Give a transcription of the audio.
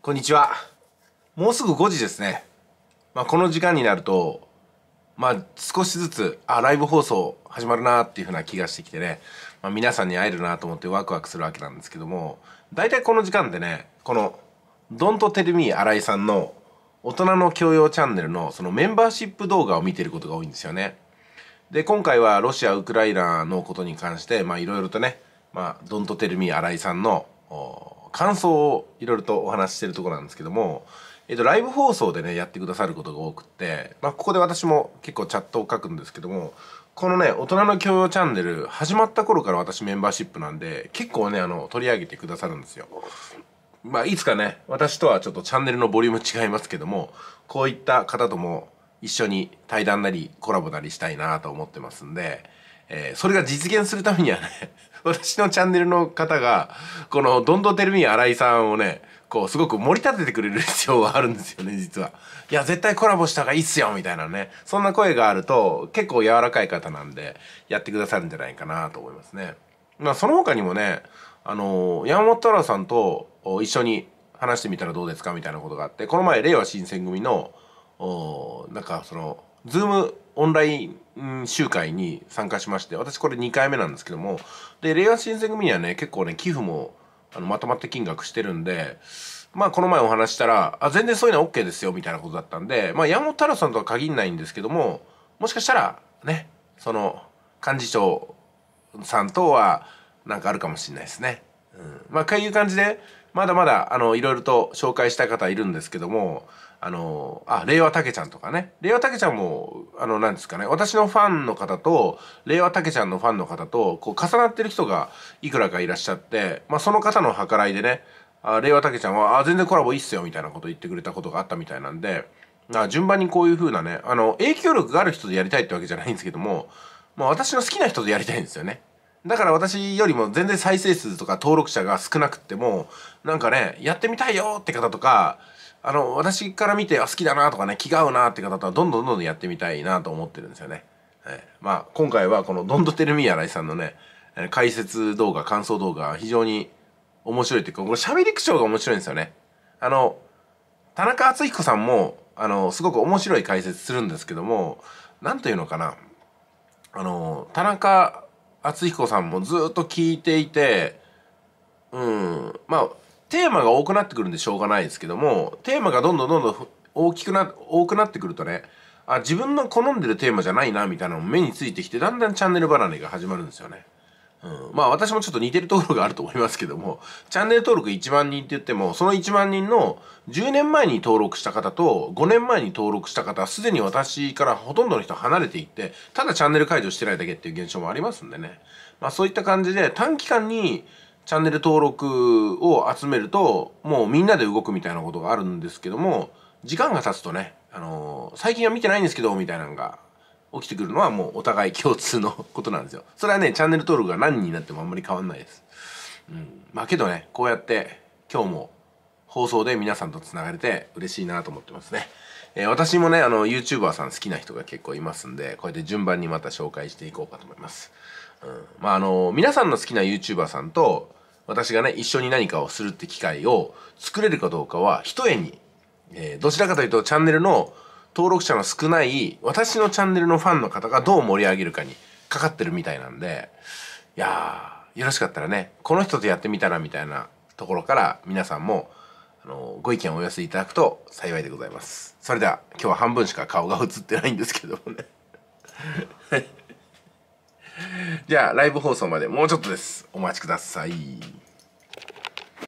こんにちは。もうすぐ5時ですね。まあ、この時間になると、まあ、少しずつ、あ、ライブ放送始まるなっていうふうな気がしてきてね、まあ、皆さんに会えるなと思ってワクワクするわけなんですけども、大体この時間でね、この、ドントテルミー新井さんの大人の教養チャンネルのそのメンバーシップ動画を見てることが多いんですよね。で、今回はロシア、ウクライナのことに関して、まあ、いろいろとね、まあ、ドントテルミー新井さんの、感想をいろいろとお話ししてるとこなんですけども、えっと、ライブ放送でね、やってくださることが多くって、まあ、ここで私も結構チャットを書くんですけども、このね、大人の教養チャンネル、始まった頃から私メンバーシップなんで、結構ね、あの、取り上げてくださるんですよ。まあ、いつかね、私とはちょっとチャンネルのボリューム違いますけども、こういった方とも一緒に対談なりコラボなりしたいなと思ってますんで、えー、それが実現するためにはね私のチャンネルの方が、このどんどんてるみ新井さんをね、こう、すごく盛り立ててくれる必要があるんですよね、実は。いや、絶対コラボした方がいいっすよ、みたいなね。そんな声があると、結構柔らかい方なんで、やってくださるんじゃないかなと思いますね。まあ、その他にもね、あのー、山本太郎さんと一緒に話してみたらどうですか、みたいなことがあって、この前、令和新選組の、おなんかその Zoom オンライン集会に参加しまして私これ2回目なんですけどもで令和新選組にはね結構ね寄付もあのまとまって金額してるんでまあこの前お話したらあ全然そういうのは OK ですよみたいなことだったんでまあ山本太郎さんとは限んないんですけどももしかしたらねその幹事長さんとはなんかあるかもしれないですね。うん、まあこういう感じでまだまだ、あの、いろいろと紹介した方いるんですけども、あの、あ、令和たけちゃんとかね。令和たけちゃんも、あの、なんですかね。私のファンの方と、令和たけちゃんのファンの方と、こう、重なってる人がいくらかいらっしゃって、まあ、その方の計らいでね、あ令和たけちゃんは、あ、全然コラボいいっすよ、みたいなこと言ってくれたことがあったみたいなんで、あ順番にこういう風なね、あの、影響力がある人でやりたいってわけじゃないんですけども、まあ、私の好きな人でやりたいんですよね。だから私よりも全然再生数とか登録者が少なくっても、なんかね、やってみたいよって方とか、あの、私から見て、あ、好きだなとかね、気が合うなって方とは、どんどんどんどんやってみたいなと思ってるんですよね。はい、まあ、今回はこのどんどてるみやらいさんのね、解説動画、感想動画、非常に面白いっていうか、これ喋り口調が面白いんですよね。あの、田中敦彦さんも、あの、すごく面白い解説するんですけども、何というのかな。あの、田中敦彦さんもずっと聞いていて、うん、まあ、テーマが多くなってくるんでしょうがないですけども、テーマがどんどんどんどん大きくな、多くなってくるとね、あ、自分の好んでるテーマじゃないな、みたいなのも目についてきて、だんだんチャンネル離れが始まるんですよね。うん、まあ私もちょっと似てるところがあると思いますけども、チャンネル登録1万人って言っても、その1万人の10年前に登録した方と5年前に登録した方、すでに私からほとんどの人離れていって、ただチャンネル解除してないだけっていう現象もありますんでね。まあそういった感じで短期間にチャンネル登録を集めると、もうみんなで動くみたいなことがあるんですけども、時間が経つとね、あのー、最近は見てないんですけど、みたいなのが起きてくるのはもうお互い共通のことなんですよ。それはね、チャンネル登録が何人になってもあんまり変わんないです。うん。まあけどね、こうやって今日も放送で皆さんと繋がれて嬉しいなと思ってますね。えー、私もね、あの、YouTuber さん好きな人が結構いますんで、こうやって順番にまた紹介していこうかと思います。うん。まああの、皆さんの好きな YouTuber さんと、私がね、一緒に何かをするって機会を作れるかどうかは、一重に、えー、どちらかというとチャンネルの登録者の少ない私のチャンネルのファンの方がどう盛り上げるかにかかってるみたいなんで、いやー、よろしかったらね、この人とやってみたらみたいなところから皆さんも、あの、ご意見をお寄せいただくと幸いでございます。それでは今日は半分しか顔が映ってないんですけどもね。じゃあライブ放送までもうちょっとです。お待ちください。